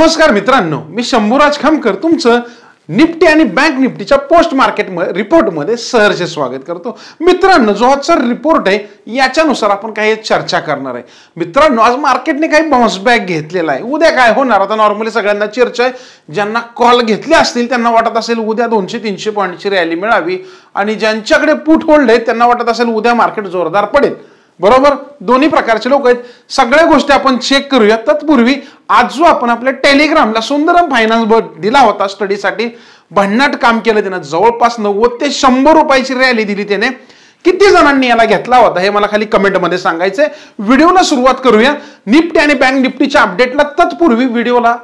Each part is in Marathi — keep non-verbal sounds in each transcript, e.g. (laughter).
नमस्कार मित्रांनो मी शंभूराज खामकर तुमचं निफ्टी आणि बँक निफ्टीच्या पोस्ट मार्केट रिपोर्टमध्ये सहर्ष स्वागत करतो मित्रांनो जो आजचा रिपोर्ट आहे याच्यानुसार आपण काही चर्चा करणार आहे मित्रांनो आज मार्केटने काही बाउन्स बॅक घेतलेला आहे उद्या काय होणार आता नॉर्मली सगळ्यांना चर्चा आहे ज्यांना कॉल घेतले असतील त्यांना वाटत असेल उद्या दोनशे तीनशे पॉईंटची रॅली मिळावी आणि ज्यांच्याकडे पुट होल्ड आहे त्यांना वाटत असेल उद्या मार्केट जोरदार पडेल बरोबर दोन्ही प्रकारचे लोक आहेत सगळ्या गोष्टी आपण चेक करूया तत्पूर्वी आज जो आपण आपल्या टेलिग्रामला सुंदरम फायनान्स बोर्ड दिला होता स्टडीसाठी भन्नाट काम केलं त्यानं जवळपास नव्वद ते शंभर रुपयाची रॅली दिली त्याने किती जणांनी याला घेतला होता हे मला खाली कमेंटमध्ये सांगायचंय व्हिडिओला सुरुवात करूया निफ्टी आणि बँक निफ्टीच्या अपडेटला तत्पूर्वी व्हिडिओला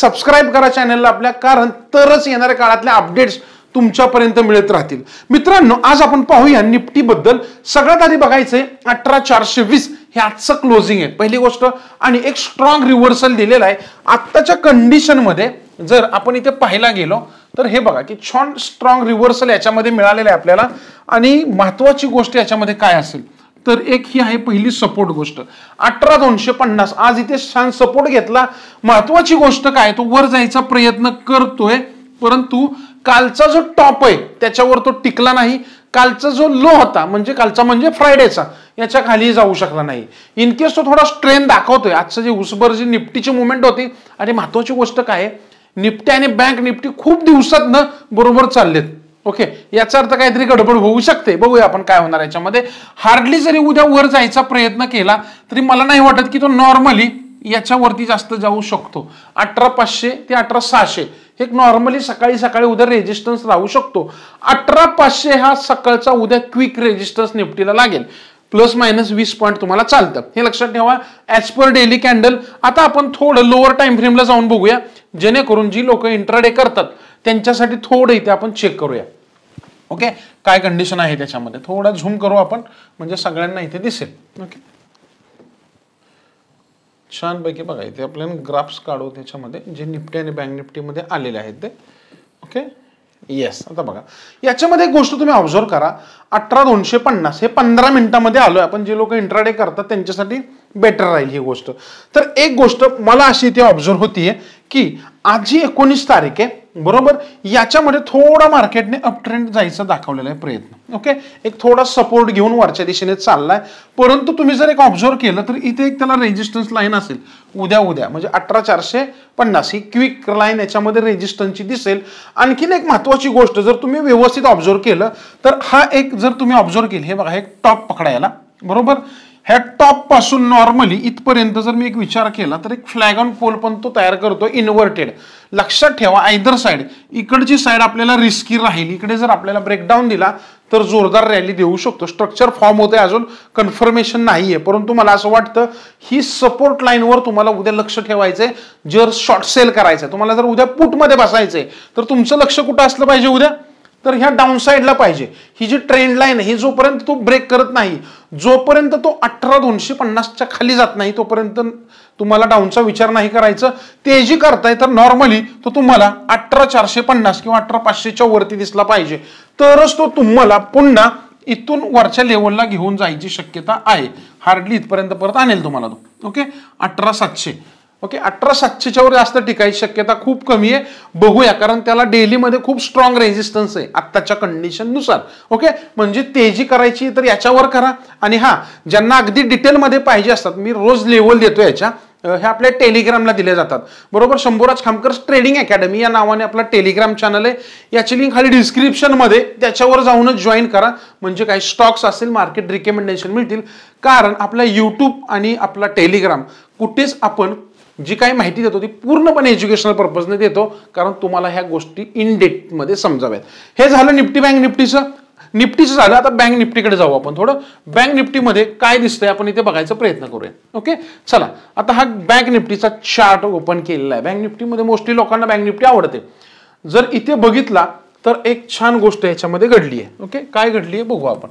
सबस्क्राईब करा चॅनलला आपल्या कारण तरच येणाऱ्या काळातल्या अपडेट्स तुमच्यापर्यंत मिळत राहतील मित्रांनो आज आपण पाहूया निफ्टीबद्दल सगळ्यात आधी बघायचंय अठरा चारशे वीस हे आजचं क्लोजिंग आहे पहिली गोष्ट आणि एक स्ट्रॉंग रिव्हर्सल दिलेलं आहे आत्ताच्या कंडिशनमध्ये जर आपण इथे पाहायला गेलो तर हे बघा की छान स्ट्रॉंग रिव्हर्सल याच्यामध्ये मिळालेलं आहे आपल्याला आणि महत्वाची गोष्ट याच्यामध्ये काय असेल तर एक ही आहे पहिली सपोर्ट गोष्ट अठरा दोनशे पन्नास आज इथे छान सपोर्ट घेतला महत्वाची गोष्ट काय तो वर जायचा प्रयत्न करतोय परंतु कालचा जो टॉप आहे त्याच्यावर तो टिकला नाही कालचा जो लो होता म्हणजे कालचा म्हणजे फ्रायडेचा याच्या खाली जाऊ शकला नाही इन केस तो थोडा स्ट्रेन दाखवतोय आजचं जे उसभर जी निपटीची मुवमेंट होती आणि महत्वाची गोष्ट काय निपटी आणि बँक निफ्टी खूप दिवसात न बरोबर चाललेत ओके याचा अर्थ काहीतरी गडबड होऊ शकते बघूया आपण काय होणार याच्यामध्ये हार्डली जरी उद्या वर जायचा प्रयत्न केला तरी मला नाही वाटत की तो नॉर्मली याच्यावरती जास्त जाऊ शकतो अठरा पाचशे ते अठरा सहाशे एक नॉर्मली सकाळी सकाळी उद्या रेजिस्टन्स राहू शकतो अठरा पाचशे हा सकाळचा उद्या क्विक रेजिस्टन्स निफ्टीला लागेल प्लस मायनस वीस पॉईंट तुम्हाला चालतं हे लक्षात ठेवा ॲज पर डेली कॅन्डल आता आपण थोडं लोअर टाइम फ्रेमला जाऊन बघूया जेणेकरून जी लोक इंट्राडे करतात त्यांच्यासाठी थोडं इथे आपण चेक करूया ओके काय कंडिशन आहे त्याच्यामध्ये थोडा झूम करू आपण म्हणजे सगळ्यांना इथे दिसेल ओके छानपैकी बघा इथे आपल्याला ग्राफ्स काढू त्याच्यामध्ये जे निफ्टी आणि बँक निफ्टीमध्ये आलेले आहेत ते ओके येस आता बघा याच्यामध्ये एक गोष्ट तुम्ही ऑब्झर्व करा अठरा दोनशे पन्नास हे पंधरा आलो आहे आपण जे लोक इंट्राडे करतात त्यांच्यासाठी बेटर राहील ही गोष्ट तर एक गोष्ट मला अशी इथे ऑब्झर्व होतीये की आज जी एकोणीस तारीख आहे बरोबर याच्यामध्ये थोडा मार्केटने अपट्रेंड जायचा दाखवलेला आहे प्रयत्न ओके एक थोडा सपोर्ट घेऊन वरच्या दिशेने चाललाय परंतु तुम्ही जर एक ऑब्झर्व केलं तर इथे एक त्याला रेजिस्टन्स लाईन असेल उद्या उद्या म्हणजे अठरा चारशे पन्नास ही क्विक लाईन याच्यामध्ये रेजिस्टन्सची दिसेल आणखीन एक महत्वाची गोष्ट जर तुम्ही व्यवस्थित ऑब्झर्व केलं तर हा एक जर तुम्ही ऑब्झर्व केली हे बघा एक टॉप पकडायला बरोबर ह्या टॉपपासून नॉर्मली इथपर्यंत जर मी एक विचार केला तर एक फ्लॅग ऑन पोल पण तो तयार करतो इन्व्हर्टेड लक्षात ठेवा आयदर साइड इकडची साईड आपल्याला रिस्की राहील इकडे जर आपल्याला ब्रेकडाऊन दिला तर जोरदार रॅली देऊ शकतो स्ट्रक्चर फॉर्म होते अजून कन्फर्मेशन नाहीये परंतु मला असं वाटतं ही सपोर्ट लाईनवर तुम्हाला उद्या लक्ष ठेवायचंय जर शॉर्ट सेल करायचं तुम्हाला जर उद्या पुटमध्ये बसायचंय तर तुमचं लक्ष कुठं असलं पाहिजे उद्या तर ह्या डाऊन साईडला पाहिजे ही जी ट्रेंड लाईन आहे जोपर्यंत तो ब्रेक करत नाही जोपर्यंत तो अठरा दोनशे पन्नासच्या खाली जात नाही तोपर्यंत तुम्हाला डाऊनचा विचार नाही करायचं ते जी करताय तर नॉर्मली तो तुम्हाला अठरा चारशे पन्नास किंवा अठरा पाचशेच्या वरती दिसला पाहिजे तरच तो तुम्हाला पुन्हा इथून वरच्या लेवलला घेऊन जायची शक्यता आहे हार्डली इथपर्यंत परत आणेल तुम्हाला तो ओके अठरा सातशे ओके अठरा सातशेच्यावर जास्त टिकायची शक्यता खूप कमी आहे बघूया कारण त्याला डेलीमध्ये खूप स्ट्रॉंग रेझिस्टन्स आहे आत्ताच्या कंडिशननुसार ओके म्हणजे तेजी करायची तर याच्यावर करा आणि हा ज्यांना अगदी डिटेलमध्ये पाहिजे असतात मी रोज लेवल देतो याच्या हे आपल्या टेलिग्रामला दिले जातात बरोबर शंभूराज खामकर ट्रेडिंग अकॅडमी या नावाने आपला टेलिग्राम चॅनल आहे याची लिंक खाली डिस्क्रिप्शनमध्ये त्याच्यावर जाऊनच जॉईन करा म्हणजे काही स्टॉक्स असतील मार्केट रिकमेंडेशन मिळतील कारण आपला यूट्यूब आणि आपला टेलिग्राम कुठेच आपण जी काही माहिती देतो ती पूर्णपणे एज्युकेशनल पर्पजने देतो कारण तुम्हाला ह्या गोष्टी इन मध्ये समजाव्यात हे झालं निफ्टी बँक निफ्टीचं निफ्टीचं झालं आता बँक निफ्टीकडे जाऊ आपण थोडं बँक निफ्टीमध्ये काय दिसतंय आपण इथे बघायचा प्रयत्न करूया ओके चला आता हा बँक निफ्टीचा चार्ट ओपन केलेला आहे बँक निफ्टीमध्ये मोस्टली लोकांना बँक निफ्टी आवडते जर इथे बघितला तर एक छान गोष्ट याच्यामध्ये घडली आहे ओके काय घडली आहे बघू आपण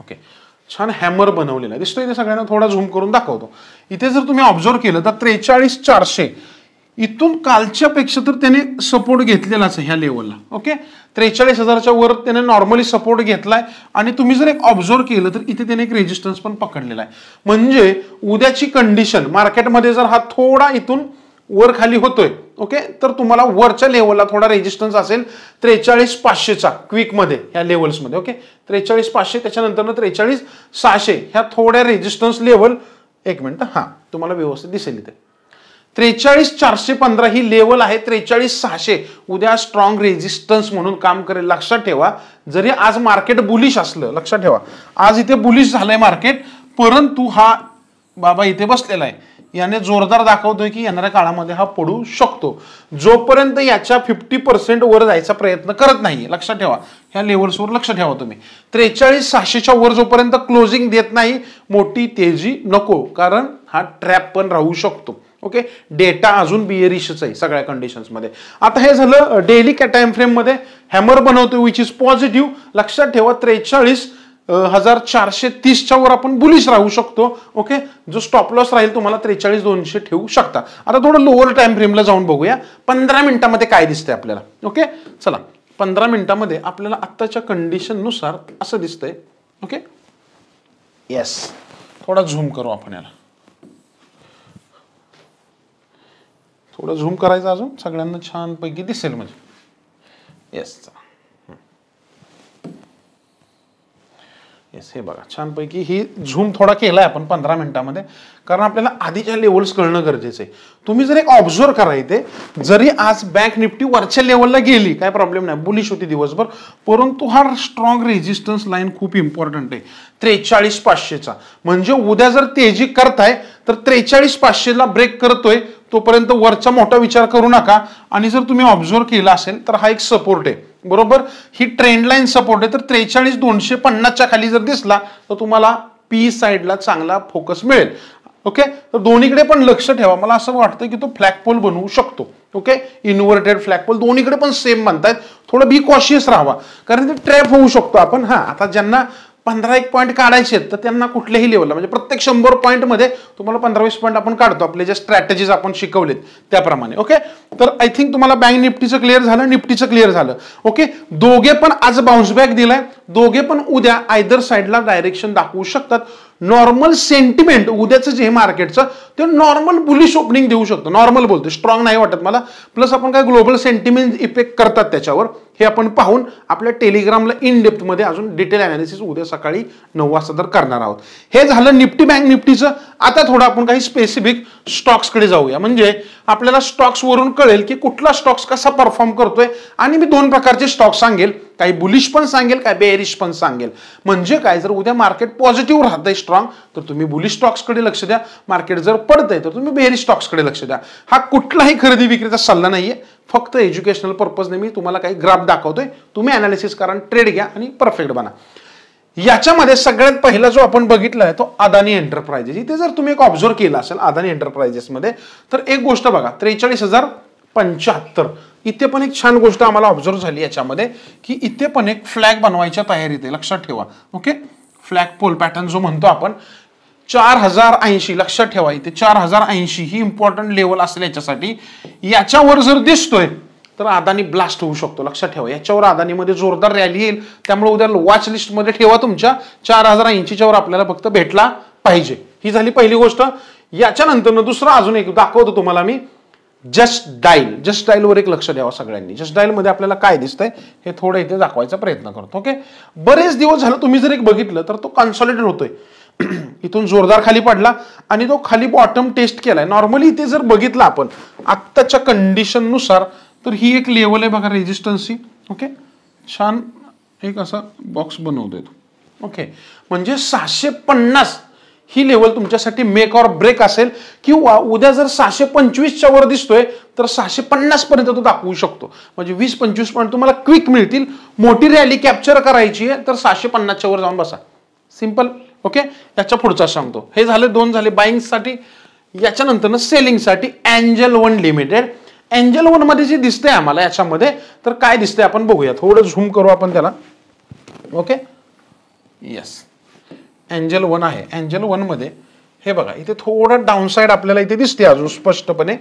ओके छान हॅमर बनवलेला आहे दिसतोय इथे सगळ्यांना थोडा झूम करून दाखवतो इथे जर तुम्ही ऑब्झर्व केलं तर त्रेचाळीस चारशे इथून कालच्या पेक्षा तर त्याने सपोर्ट घेतलेलाच आहे ह्या लेवलला ओके त्रेचाळीस हजारच्या वर त्याने नॉर्मली सपोर्ट घेतलाय आणि तुम्ही जर एक ऑब्झर्व केलं तर इथे त्याने एक रेजिस्टन्स पण पकडलेला आहे म्हणजे उद्याची कंडिशन मार्केटमध्ये जर हा थोडा इथून वर खाली होतोय ओके तर तुम्हाला वरच्या लेवलला थोडा रेजिस्टन्स असेल त्रेचाळीस पाचशेचा क्विकमध्ये ह्या लेवल्समध्ये ओके त्रेचाळीस पाचशे त्याच्यानंतर त्रेचाळीस सहाशे ह्या थोड्या रेजिस्टन्स लेवल एक मिनिट हां तुम्हाला व्यवस्थित दिसेल इथे त्रेचाळीस चारशे पंधरा ही लेवल आहे त्रेचाळीस सहाशे उद्या स्ट्रॉंग रेजिस्टन्स म्हणून काम करेल लक्षात ठेवा जरी आज मार्केट बुलिश असलं लक्षात ठेवा आज इथे बुलिश झालंय मार्केट परंतु हा बाबा इथे बसलेला आहे याने जोरदार दाखवतोय की येणाऱ्या काळामध्ये हा पडू शकतो जोपर्यंत याच्या फिफ्टी पर्सेंट वर जायचा प्रयत्न करत नाही लक्षात ठेवा ह्या लेवल्सवर लक्ष ठेवा तुम्ही त्रेचाळीस सहाशेच्या वर जोपर्यंत क्लोजिंग देत नाही मोठी तेजी नको कारण हा ट्रॅप पण राहू शकतो ओके डेटा अजून बिअरिशच आहे सगळ्या कंडिशन्समध्ये आता हे झालं डेली टाइम फ्रेममध्ये हॅमर बनवतो विच इज पॉझिटिव्ह लक्षात ठेवा त्रेचाळीस हजार चारशे तीसच्या वर आपण बुलिश राहू शकतो ओके जो स्टॉप लॉस राहील तुम्हाला त्रेचाळीस दोनशे ठेवू शकता आता थोडं लोअर टाइम फ्रेमला जाऊन बघूया पंधरा मिनिटामध्ये काय दिसतंय आपल्याला ओके चला पंधरा मिनिटामध्ये आपल्याला आत्ताच्या कंडिशननुसार असं दिसतंय ओके येस थोडा झूम करू आपण याला थोडं झूम करायचं अजून सगळ्यांना छानपैकी दिसेल म्हणजे येस चला येस हे बघा छानपैकी ही झूम थोडा केला आहे आपण पंधरा मिनिटामध्ये कारण आपल्याला आधीच्या लेवल्स कळणं गरजेचं आहे तुम्ही जर एक ऑब्झर्व करा इथे जरी आज बँक निफ्टी वरच्या लेवलला गेली काय प्रॉब्लेम नाही बुलिश होती दिवसभर परंतु हा स्ट्रॉंग रेजिस्टन्स लाईन खूप इम्पॉर्टंट आहे त्रेचाळीस पाचशेचा म्हणजे उद्या जर तेजी करताय तर त्रेचाळीस पाचशेला ब्रेक करतोय तोपर्यंत वरचा मोठा विचार करू नका आणि जर तुम्ही ऑब्झर्व केला असेल तर हा एक सपोर्ट आहे बरोबर ही ट्रेंड सपोर्ट आहे तर त्रेचाळीस दोनशे पन्नासच्या खाली जर दिसला तर तुम्हाला पी साईडला चांगला फोकस मिळेल ओके तर दोन्हीकडे पण लक्ष ठेवा मला असं वाटतं की तो फ्लॅग पोल बनवू शकतो ओके इन्व्हर्टेड फ्लॅग पोल दोन्हीकडे पण सेम म्हणतायत थोडं बी कॉशियस राहावा कारण ते ट्रॅप होऊ शकतो आपण हां आता ज्यांना पंधरा एक पॉईंट काढायचे तर त्यांना कुठल्याही लेवलला म्हणजे प्रत्येक शंभर पॉईंटमध्ये तुम्हाला पंधरा वीस पॉईंट आपण काढतो आपले जे स्ट्रॅटेजीज आपण शिकवलेत त्याप्रमाणे ओके तर आय थिंक तुम्हाला बँक निफ्टीचं क्लिअर झालं निफ्टीचं क्लिअर झालं ओके दोघे पण आज बाउन्स बॅक दिलाय दोघे पण उद्या आयदर साईडला डायरेक्शन दाखवू शकतात नॉर्मल सेंटिमेंट उद्याचं जे मार्केटचं ते नॉर्मल बुलिश ओपनिंग देऊ शकतो नॉर्मल बोलतो स्ट्रॉंग नाही वाटत मला प्लस आपण काय ग्लोबल सेंटिमेंट इफेक्ट करतात त्याच्यावर हे आपण पाहून आपल्या टेलिग्रामला इन डेप्थमध्ये अजून डिटेल अनालिसिस उद्या सकाळी नऊ वाजता तर करणार आहोत हे झालं निफ्टी बँक निफ्टीचं आता थोडं आपण काही स्पेसिफिक स्टॉक्स कडे जाऊया म्हणजे आपल्याला स्टॉक्सवरून कळेल की कुठला स्टॉक्स कसा परफॉर्म करतोय आणि मी दोन प्रकारचे स्टॉक्स सांगेल काही बुलिश पण सांगेल काही बेरिश पण सांगेल म्हणजे काय जर उद्या मार्केट पॉझिटिव्ह राहतंय स्ट्रॉंग तर तुम्ही बुलिश स्टॉक्सकडे लक्ष द्या मार्केट जर पडतंय तर तुम्ही बेरिश स्टॉक्सकडे लक्ष द्या हा कुठलाही खरेदी विक्रीचा सल्ला नाहीये फक्त एज्युकेशनल पर्पजने मी तुम्हाला काही ग्राफ दाखवतोय तुम्ही अनालिसिस करा ट्रेड घ्या आणि परफेक्ट बना याच्यामध्ये सगळ्यात पहिला जो आपण बघितला आहे तो अदानी एंटरप्राइजेस इथे जर तुम्ही एक ऑब्झर्व केला असेल अदानी एंटरप्राइजेसमध्ये तर एक गोष्ट बघा त्रेचाळीस हजार पंच्याहत्तर इथे पण एक छान गोष्ट आम्हाला ऑब्झर्व झाली याच्यामध्ये की इथे पण एक फ्लॅग बनवायच्या तयारीत आहे लक्षात ठेवा ओके फ्लॅग पोल पॅटर्न जो म्हणतो आपण चार हजार ऐंशी लक्षात ठेवा इथे चार हजार ऐंशी ही इम्पॉर्टंट लेवल असेल याच्यासाठी याच्यावर जर दिसतोय तर अदानी ब्लास्ट होऊ शकतो लक्षात ठेवा याच्यावर अदानीमध्ये जोरदार रॅली येईल त्यामुळे उद्या वॉच लिस्टमध्ये ठेवा तुमच्या चार हजार ऐंशीच्यावर आपल्याला फक्त भेटला पाहिजे ही झाली पहिली गोष्ट याच्यानंतर दुसरं अजून एक दाखवतो तुम्हाला मी जस्ट डाईल जस्ट डाईलवर एक लक्ष द्यावा सगळ्यांनी जस्ट मध्ये आपल्याला काय दिसतंय हे थोडं इथे दाखवायचा प्रयत्न करतो ओके बरेच दिवस झालं तुम्ही जर एक बघितलं तर तो कन्सॉलिडेट होतोय (clears throat) इथून जोरदार खाली पडला आणि तो खाली बॉटम टेस्ट केलाय नॉर्मली इथे जर बघितलं आपण आत्ताच्या कंडिशननुसार तर ही एक लेवल आहे बघा रेजिस्टन्सची ओके छान एक असा बॉक्स बनवतो देतो ओके म्हणजे सहाशे पन्नास ही लेवल तुमच्यासाठी मेक ऑर ब्रेक असेल किंवा उद्या जर सहाशे पंचवीसच्या वर दिसतोय तर सहाशे पन्नास पर्यंत तो दाखवू शकतो म्हणजे वीस पंचवीस पॉईंट तुम्हाला क्विक मिळतील मोठी रॅली कॅप्चर करायची आहे तर सहाशे पन्नासच्या वर जाऊन बसा सिंपल ओके याच्या पुढचा सांगतो हे झाले दोन झाले बाईंगसाठी याच्यानंतरनं सेलिंगसाठी अँजल वन लिमिटेड एंजल मध्ये जी दिसते आम्हाला याच्यामध्ये तर काय दिसतंय आपण बघूया थोडं झूम करू आपण त्याला ओके येस एंजल वन आहे एंजल मध्ये हे बघा इथे थोडं साईड आपल्याला इथे दिसते अजून स्पष्टपणे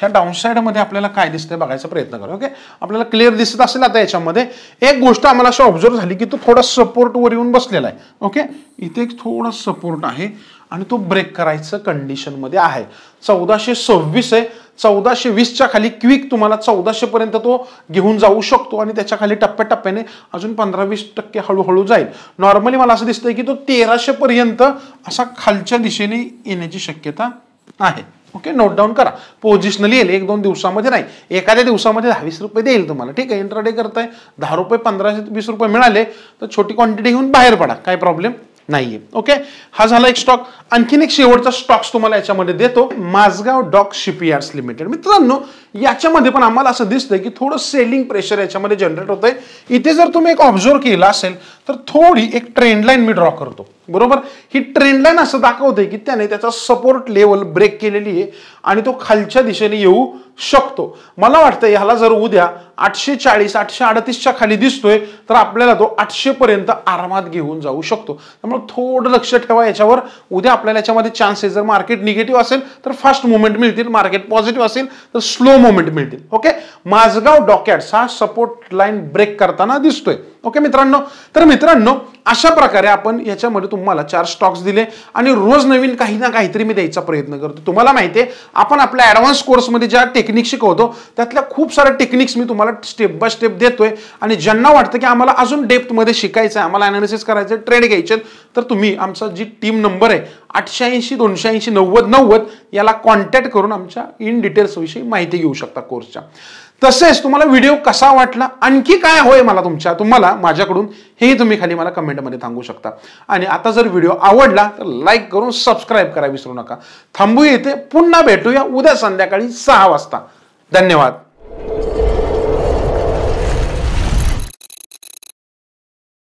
ह्या साईडमध्ये आपल्याला काय दिसतंय बघायचा प्रयत्न करा ओके आपल्याला क्लिअर दिसत असेल आता याच्यामध्ये एक गोष्ट आम्हाला अशी ऑब्झर्व झाली की तो थोडा सपोर्टवर येऊन बसलेला आहे ओके इथे एक थोडा सपोर्ट आहे आणि तो ब्रेक करायचं कंडिशनमध्ये आहे चौदाशे सव्वीस आहे चौदाशे वीसच्या खाली क्विक तुम्हाला चौदाशे पर्यंत तो घेऊन जाऊ शकतो आणि त्याच्या खाली टप्प्याटप्प्याने अजून पंधरा वीस टक्के हळूहळू जाईल नॉर्मली मला असं दिसतंय की तो तेराशे पर्यंत असा खालच्या दिशेने येण्याची शक्यता आहे ओके नोट डाऊन करा पोझिशनली येईल एक दोन दिवसामध्ये नाही एखाद्या दिवसामध्ये दहावीस रुपये देईल तुम्हाला ठीक आहे इंट्राडे करताय दहा रुपये पंधराशे वीस रुपये मिळाले तर छोटी क्वांटिटी घेऊन बाहेर पडा काय प्रॉब्लेम नाहीये ओके हा झाला एक स्टॉक आणखीन एक शेवटचा स्टॉक्स तुम्हाला याच्यामध्ये देतो माझगाव डॉक शिपयार्ड्स लिमिटेड मित्रांनो याच्यामध्ये पण आम्हाला असं दिसतंय की थोडं सेलिंग प्रेशर याच्यामध्ये जनरेट होतंय इथे जर तुम्ही एक ऑब्झर्व केला असेल तर थोडी एक ट्रेंडलाईन मी ड्रॉ करतो बरोबर ही ट्रेंडलाईन असं दाखवते की त्याने त्याचा सपोर्ट लेवल ब्रेक केलेली आहे आणि तो खालच्या दिशेने येऊ शकतो मला वाटतं ह्याला जर उद्या आठशे चाळीस आठशे अडतीसच्या खाली दिसतोय तर आपल्याला तो आठशे पर्यंत आरामात घेऊन जाऊ शकतो त्यामुळे थोडं लक्ष ठेवा याच्यावर उद्या आपल्याला याच्यामध्ये चान्सेस जर मार्केट निगेटिव्ह असेल तर फास्ट मुवमेंट मिळतील मार्केट पॉझिटिव्ह असेल तर स्लो मोमेंट मिळतील ओके माझगाव डॉक्याट्स हा सपोर्ट लाईन ब्रेक करताना दिसतोय ओके मित्रांनो तर मित्रांनो अशा प्रकारे आपण याच्यामध्ये तुम्हाला चार स्टॉक्स दिले आणि रोज नवीन काही ना काहीतरी मी द्यायचा प्रयत्न करतो तुम्हाला माहिती आहे आपण आपल्या ॲडव्हान्स कोर्समध्ये ज्या टेक्निक शिकवतो त्यातल्या खूप साऱ्या टेक्निक्स मी तुम्हाला स्टेप बाय स्टेप देतोय आणि ज्यांना वाटतं की आम्हाला अजून डेप्थमध्ये शिकायचं आहे आम्हाला अनालिसिस करायचं आहे ट्रेड घ्यायचे तर तुम्ही आमचा जी टीम नंबर आहे आठशे ऐंशी दोनशे ऐंशी नव्वद नव्वद याला कॉन्टॅक्ट करून आमच्या इन डिटेल्सविषयी माहिती घेऊ शकता कोर्सच्या तसेच तुम्हाला व्हिडिओ कसा वाटला आणखी काय होय मला तुमच्या तुम्हाला माझ्याकडून हेही तुम्ही खाली मला कमेंटमध्ये सांगू शकता आणि आता जर व्हिडिओ आवडला तर लाईक करून सबस्क्राईब करा विसरू नका थांबू येते पुन्हा भेटूया उद्या संध्याकाळी सहा वाजता धन्यवाद